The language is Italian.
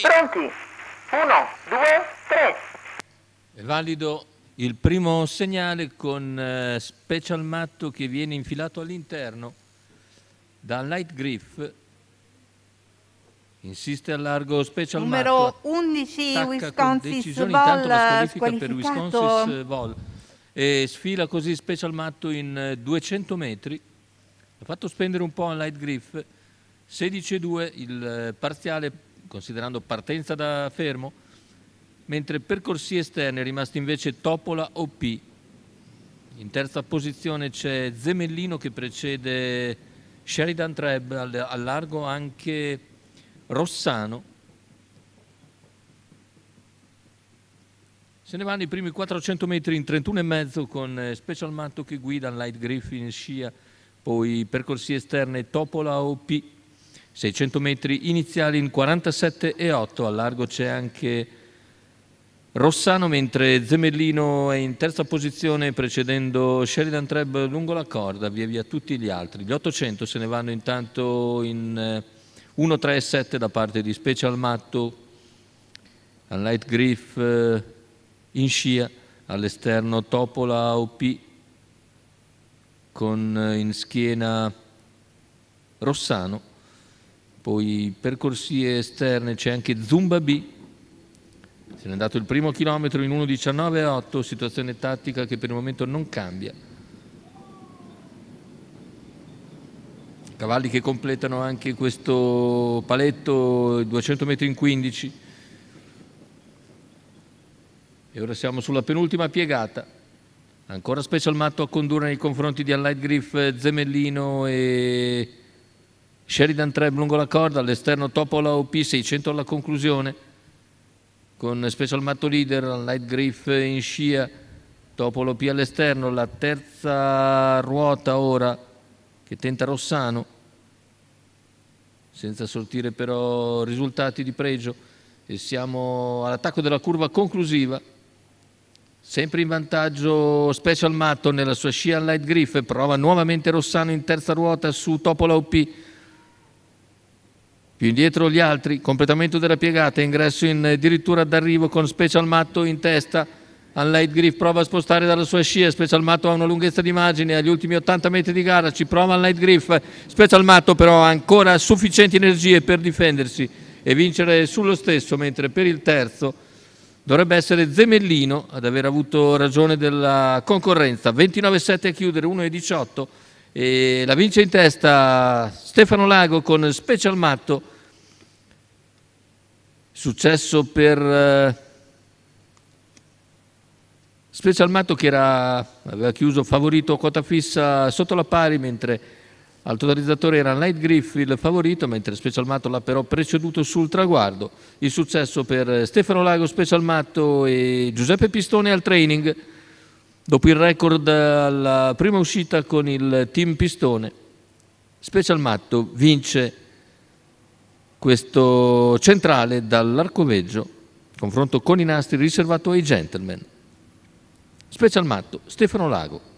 Pronti? Pronti. Uno, due, tre. È valido il primo segnale con eh, special matto che viene infilato all'interno da light Griff. Insiste al largo Special Numero matto, 11 La squalifica per Wisconsin Vol e sfila così Special Matto in 200 eh, metri. Ha fatto spendere un po' a Light Griff 16-2 il eh, parziale considerando partenza da fermo, mentre percorsi esterni è rimasto invece Topola OP. In terza posizione c'è Zemellino che precede Sheridan Treb, al, al largo anche Rossano. Se ne vanno i primi 400 metri in 31,5 con eh, Special Matto che guida, Light Griffin scia, poi percorsi esterni Topola OP. 600 metri iniziali in 47,8, al largo c'è anche Rossano, mentre Zemellino è in terza posizione precedendo Sheridan Treb lungo la corda, via via tutti gli altri. Gli 800 se ne vanno intanto in 1.37 eh, da parte di Special Matto, al Light Griff eh, in scia, all'esterno Topola OP con eh, in schiena Rossano poi per corsie esterne c'è anche Zumba B, se ne è andato il primo chilometro in 1.19.8, situazione tattica che per il momento non cambia. Cavalli che completano anche questo paletto 200 metri in 15. E ora siamo sulla penultima piegata. Ancora Special Matto a condurre nei confronti di Allied Griff, Zemellino e Sheridan 3 lungo la corda, all'esterno Topola OP 600 alla conclusione, con Special Matto Leader, Light Griff in scia, Topola OP all'esterno, la terza ruota ora che tenta Rossano, senza sortire però risultati di pregio e siamo all'attacco della curva conclusiva. Sempre in vantaggio Special Matto nella sua scia Light Griff, prova nuovamente Rossano in terza ruota su Topola OP più indietro gli altri, completamento della piegata, ingresso in eh, dirittura d'arrivo con Special Matto in testa. Unlight Griff prova a spostare dalla sua scia, Special Matto ha una lunghezza d'immagine, agli ultimi 80 metri di gara ci prova Unlight Griff, Special Matto però ha ancora sufficienti energie per difendersi e vincere sullo stesso, mentre per il terzo dovrebbe essere Zemellino ad aver avuto ragione della concorrenza, 29-7 a chiudere, 1-18 e la vince in testa Stefano Lago con Special Matto, successo per eh, Special Matto che era, aveva chiuso favorito quota fissa sotto la pari, mentre al totalizzatore era Night Griff il favorito, mentre Special Matto l'ha però preceduto sul traguardo. Il successo per Stefano Lago, Special Matto e Giuseppe Pistone al training. Dopo il record alla prima uscita con il team Pistone, Special Matto vince questo centrale dall'arcoveggio, confronto con i nastri riservato ai gentlemen. Special Matto, Stefano Lago.